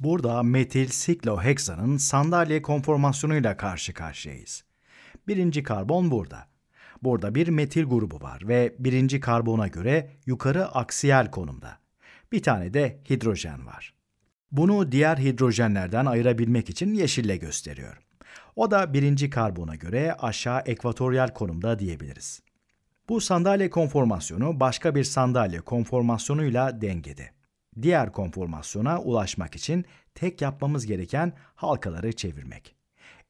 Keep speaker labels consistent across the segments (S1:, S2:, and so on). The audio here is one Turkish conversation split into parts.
S1: Burada metil sikloheksanın sandalye konformasyonuyla karşı karşıyayız. Birinci karbon burada. Burada bir metil grubu var ve birinci karbona göre yukarı aksiyel konumda. Bir tane de hidrojen var. Bunu diğer hidrojenlerden ayırabilmek için yeşille gösteriyorum. O da birinci karbona göre aşağı ekvatoryal konumda diyebiliriz. Bu sandalye konformasyonu başka bir sandalye konformasyonuyla dengede diğer konformasyona ulaşmak için tek yapmamız gereken halkaları çevirmek.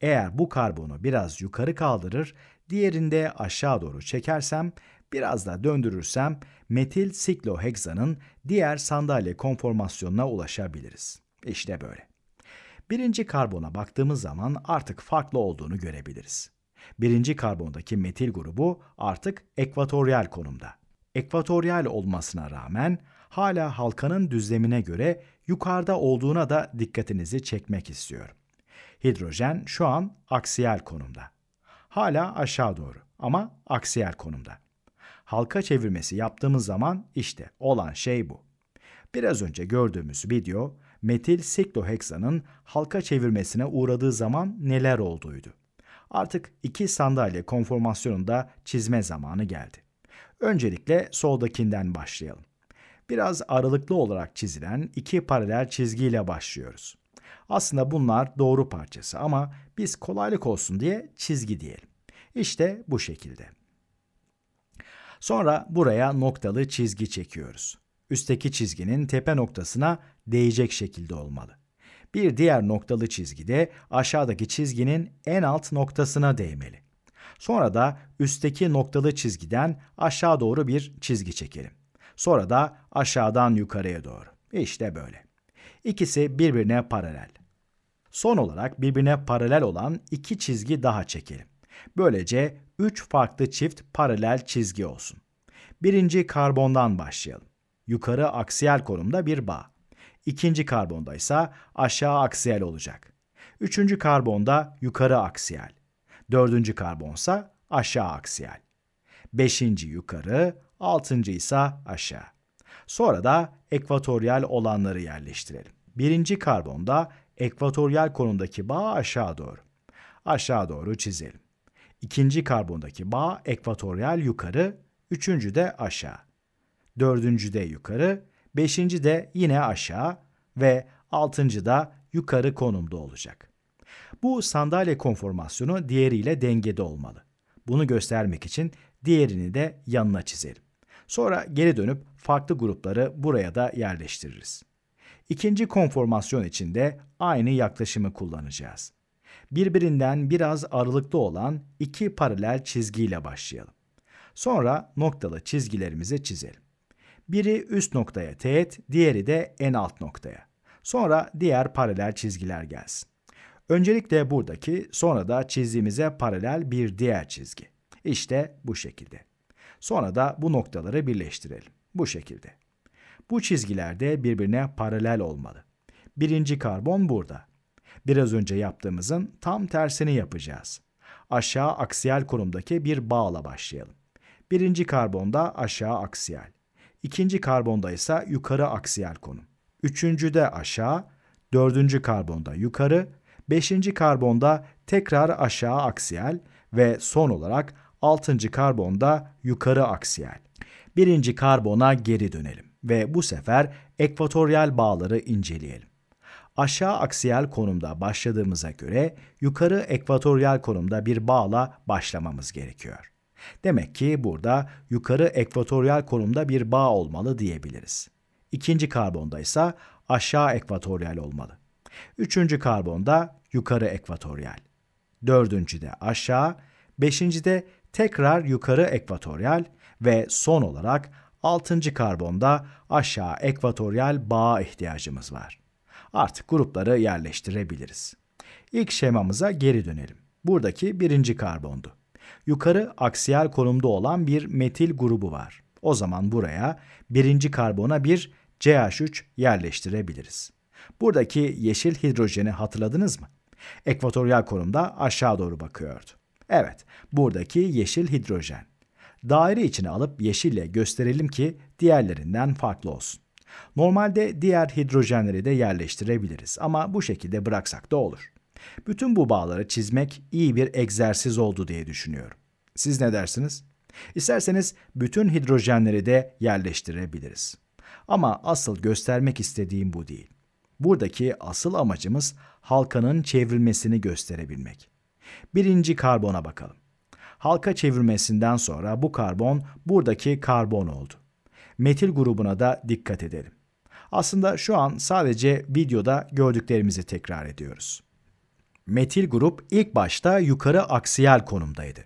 S1: Eğer bu karbonu biraz yukarı kaldırır, diğerinde aşağı doğru çekersem, biraz da döndürürsem metil sikloheksanın diğer sandalye konformasyonuna ulaşabiliriz. İşte böyle. Birinci karbona baktığımız zaman artık farklı olduğunu görebiliriz. Birinci karbondaki metil grubu artık ekvatoryal konumda. Ekvatoryal olmasına rağmen hala halkanın düzlemine göre yukarıda olduğuna da dikkatinizi çekmek istiyorum. Hidrojen şu an aksiyel konumda. Hala aşağı doğru ama aksiyel konumda. Halka çevirmesi yaptığımız zaman işte olan şey bu. Biraz önce gördüğümüz video metil sikloheksanın halka çevirmesine uğradığı zaman neler olduğuydu. Artık iki sandalye konformasyonunda çizme zamanı geldi. Öncelikle soldakinden başlayalım biraz aralıklı olarak çizilen iki paralel çizgiyle başlıyoruz. Aslında bunlar doğru parçası ama biz kolaylık olsun diye çizgi diyelim. İşte bu şekilde. Sonra buraya noktalı çizgi çekiyoruz. Üstteki çizginin tepe noktasına değecek şekilde olmalı. Bir diğer noktalı çizgi de aşağıdaki çizginin en alt noktasına değmeli. Sonra da üstteki noktalı çizgiden aşağı doğru bir çizgi çekelim. Sonra da aşağıdan yukarıya doğru. İşte böyle. İkisi birbirine paralel. Son olarak birbirine paralel olan iki çizgi daha çekelim. Böylece 3 farklı çift paralel çizgi olsun. Birinci karbondan başlayalım. Yukarı aksiyel konumda bir bağ. İkinci karbonda ise aşağı aksiyel olacak. Üçüncü karbonda yukarı aksiyel. Dördüncü karbonsa aşağı aksiyel. Beşinci yukarı, altıncı ise aşağı. Sonra da ekvatoryal olanları yerleştirelim. Birinci karbonda ekvatoryal konumdaki bağ aşağı doğru. Aşağı doğru çizelim. İkinci karbondaki bağ ekvatoryal yukarı, üçüncü de aşağı. Dördüncü de yukarı, beşinci de yine aşağı ve altıncı da yukarı konumda olacak. Bu sandalye konformasyonu diğeriyle dengede olmalı. Bunu göstermek için diğerini de yanına çizelim. Sonra geri dönüp farklı grupları buraya da yerleştiririz. İkinci konformasyon için de aynı yaklaşımı kullanacağız. Birbirinden biraz aralıklı olan iki paralel çizgiyle başlayalım. Sonra noktalı çizgilerimizi çizelim. Biri üst noktaya teğet, diğeri de en alt noktaya. Sonra diğer paralel çizgiler gelsin. Öncelikle buradaki, sonra da çizdiğimize paralel bir diğer çizgi. İşte bu şekilde. Sonra da bu noktaları birleştirelim. Bu şekilde. Bu çizgiler de birbirine paralel olmalı. Birinci karbon burada. Biraz önce yaptığımızın tam tersini yapacağız. Aşağı aksiyel konumdaki bir bağla başlayalım. Birinci karbonda aşağı aksiyel. İkinci karbonda ise yukarı aksiyel konum. Üçüncü de aşağı, dördüncü karbonda yukarı, beşinci karbonda tekrar aşağı aksiyel ve son olarak Altıncı karbon da yukarı aksiyel. Birinci karbona geri dönelim ve bu sefer ekvatoryal bağları inceleyelim. Aşağı aksiyel konumda başladığımıza göre yukarı ekvatoryal konumda bir bağla başlamamız gerekiyor. Demek ki burada yukarı ekvatoryal konumda bir bağ olmalı diyebiliriz. İkinci karbonda ise aşağı ekvatoryal olmalı. Üçüncü karbonda yukarı ekvatoryal. Dördüncü de aşağı, beşinci de tekrar yukarı ekvatoryal ve son olarak 6. karbonda aşağı ekvatoryal bağa ihtiyacımız var. Artık grupları yerleştirebiliriz. İlk şemamıza geri dönelim. Buradaki birinci karbondu. Yukarı aksiyel konumda olan bir metil grubu var. O zaman buraya birinci karbona bir CH3 yerleştirebiliriz. Buradaki yeşil hidrojeni hatırladınız mı? Ekvatoryal konumda aşağı doğru bakıyordu. Evet, buradaki yeşil hidrojen. Daire içine alıp yeşille gösterelim ki diğerlerinden farklı olsun. Normalde diğer hidrojenleri de yerleştirebiliriz ama bu şekilde bıraksak da olur. Bütün bu bağları çizmek iyi bir egzersiz oldu diye düşünüyorum. Siz ne dersiniz? İsterseniz bütün hidrojenleri de yerleştirebiliriz. Ama asıl göstermek istediğim bu değil. Buradaki asıl amacımız halkanın çevrilmesini gösterebilmek. Birinci karbona bakalım. Halka çevirmesinden sonra bu karbon buradaki karbon oldu. Metil grubuna da dikkat edelim. Aslında şu an sadece videoda gördüklerimizi tekrar ediyoruz. Metil grup ilk başta yukarı aksiyel konumdaydı.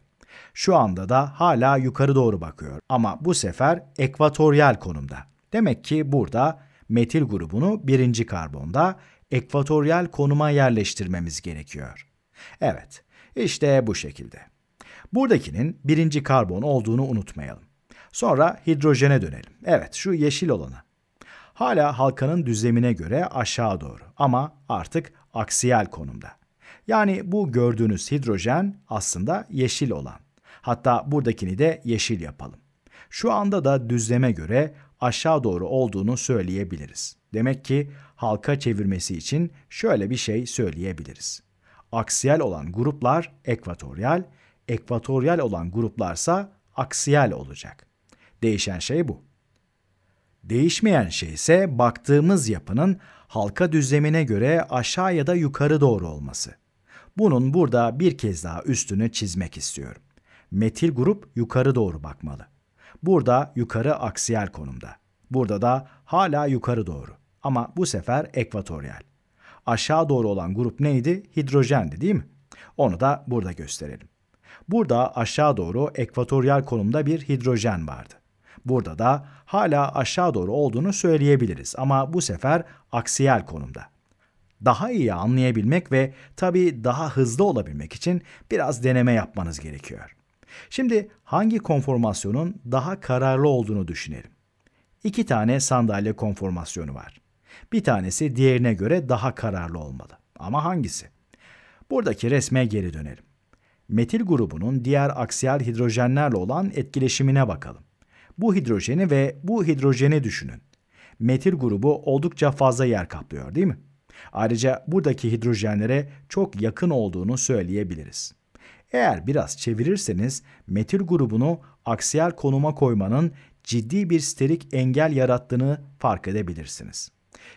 S1: Şu anda da hala yukarı doğru bakıyor ama bu sefer ekvatoryal konumda. Demek ki burada metil grubunu birinci karbonda ekvatoryal konuma yerleştirmemiz gerekiyor. Evet, işte bu şekilde. Buradakinin birinci karbon olduğunu unutmayalım. Sonra hidrojene dönelim. Evet şu yeşil olanı. Hala halkanın düzlemine göre aşağı doğru ama artık aksiyel konumda. Yani bu gördüğünüz hidrojen aslında yeşil olan. Hatta buradakini de yeşil yapalım. Şu anda da düzleme göre aşağı doğru olduğunu söyleyebiliriz. Demek ki halka çevirmesi için şöyle bir şey söyleyebiliriz. Aksiyel olan gruplar ekvatoryal, ekvatoryal olan gruplarsa aksiyel olacak. Değişen şey bu. Değişmeyen şey ise baktığımız yapının halka düzlemine göre aşağı ya da yukarı doğru olması. Bunun burada bir kez daha üstünü çizmek istiyorum. Metil grup yukarı doğru bakmalı. Burada yukarı aksiyel konumda. Burada da hala yukarı doğru ama bu sefer ekvatoryal aşağı doğru olan grup neydi? Hidrojendi değil mi? Onu da burada gösterelim. Burada aşağı doğru ekvatoryal konumda bir hidrojen vardı. Burada da hala aşağı doğru olduğunu söyleyebiliriz ama bu sefer aksiyel konumda. Daha iyi anlayabilmek ve tabi daha hızlı olabilmek için biraz deneme yapmanız gerekiyor. Şimdi hangi konformasyonun daha kararlı olduğunu düşünelim. İki tane sandalye konformasyonu var. Bir tanesi diğerine göre daha kararlı olmalı. Ama hangisi? Buradaki resme geri dönelim. Metil grubunun diğer aksiyal hidrojenlerle olan etkileşimine bakalım. Bu hidrojeni ve bu hidrojeni düşünün. Metil grubu oldukça fazla yer kaplıyor değil mi? Ayrıca buradaki hidrojenlere çok yakın olduğunu söyleyebiliriz. Eğer biraz çevirirseniz metil grubunu aksiyel konuma koymanın ciddi bir sterik engel yarattığını fark edebilirsiniz.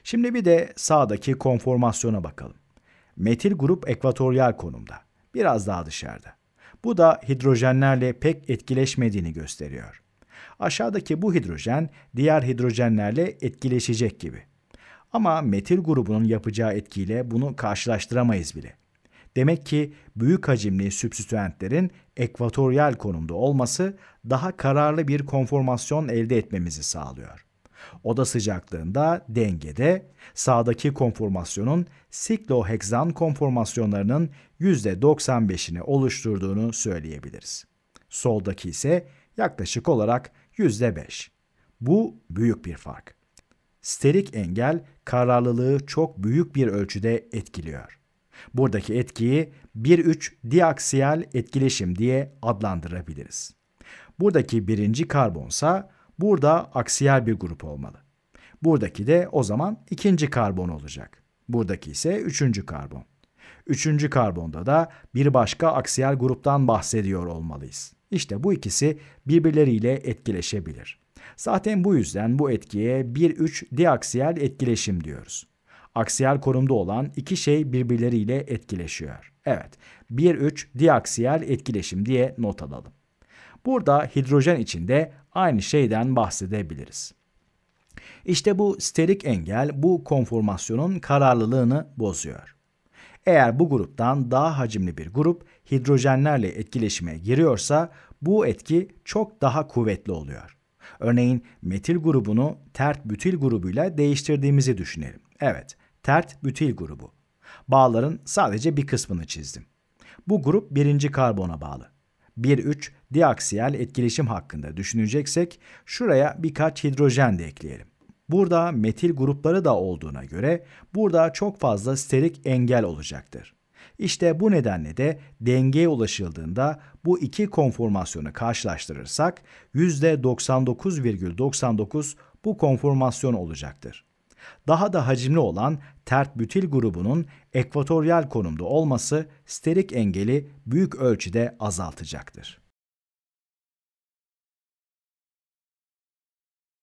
S1: Şimdi bir de sağdaki konformasyona bakalım. Metil grup ekvatoryal konumda. Biraz daha dışarıda. Bu da hidrojenlerle pek etkileşmediğini gösteriyor. Aşağıdaki bu hidrojen diğer hidrojenlerle etkileşecek gibi. Ama metil grubunun yapacağı etkiyle bunu karşılaştıramayız bile. Demek ki büyük hacimli sübstitüentlerin ekvatoryal konumda olması daha kararlı bir konformasyon elde etmemizi sağlıyor. Oda sıcaklığında dengede sağdaki konformasyonun sikloheksan konformasyonlarının %95'ini oluşturduğunu söyleyebiliriz. Soldaki ise yaklaşık olarak %5. Bu büyük bir fark. Sterik engel kararlılığı çok büyük bir ölçüde etkiliyor. Buradaki etkiyi 1-3 diaksiyel etkileşim diye adlandırabiliriz. Buradaki birinci karbonsa Burada aksiyel bir grup olmalı. Buradaki de o zaman ikinci karbon olacak. Buradaki ise üçüncü karbon. Üçüncü karbonda da bir başka aksiyel gruptan bahsediyor olmalıyız. İşte bu ikisi birbirleriyle etkileşebilir. Zaten bu yüzden bu etkiye 1-3 diaksiyel etkileşim diyoruz. Aksiyel konumda olan iki şey birbirleriyle etkileşiyor. Evet, 1-3 diaksiyel etkileşim diye not alalım. Burada hidrojen içinde aynı şeyden bahsedebiliriz. İşte bu sterik engel bu konformasyonun kararlılığını bozuyor. Eğer bu gruptan daha hacimli bir grup hidrojenlerle etkileşime giriyorsa bu etki çok daha kuvvetli oluyor. Örneğin metil grubunu tert bütil grubuyla değiştirdiğimizi düşünelim. Evet, tert bütil grubu. Bağların sadece bir kısmını çizdim. Bu grup birinci karbona bağlı. 1-3 diaksiyel etkileşim hakkında düşüneceksek şuraya birkaç hidrojen de ekleyelim. Burada metil grupları da olduğuna göre burada çok fazla sterik engel olacaktır. İşte bu nedenle de dengeye ulaşıldığında bu iki konformasyonu karşılaştırırsak %99,99 bu konformasyon olacaktır. Daha da hacimli olan tert bütil grubunun ekvatoryal konumda olması sterik engeli büyük ölçüde azaltacaktır.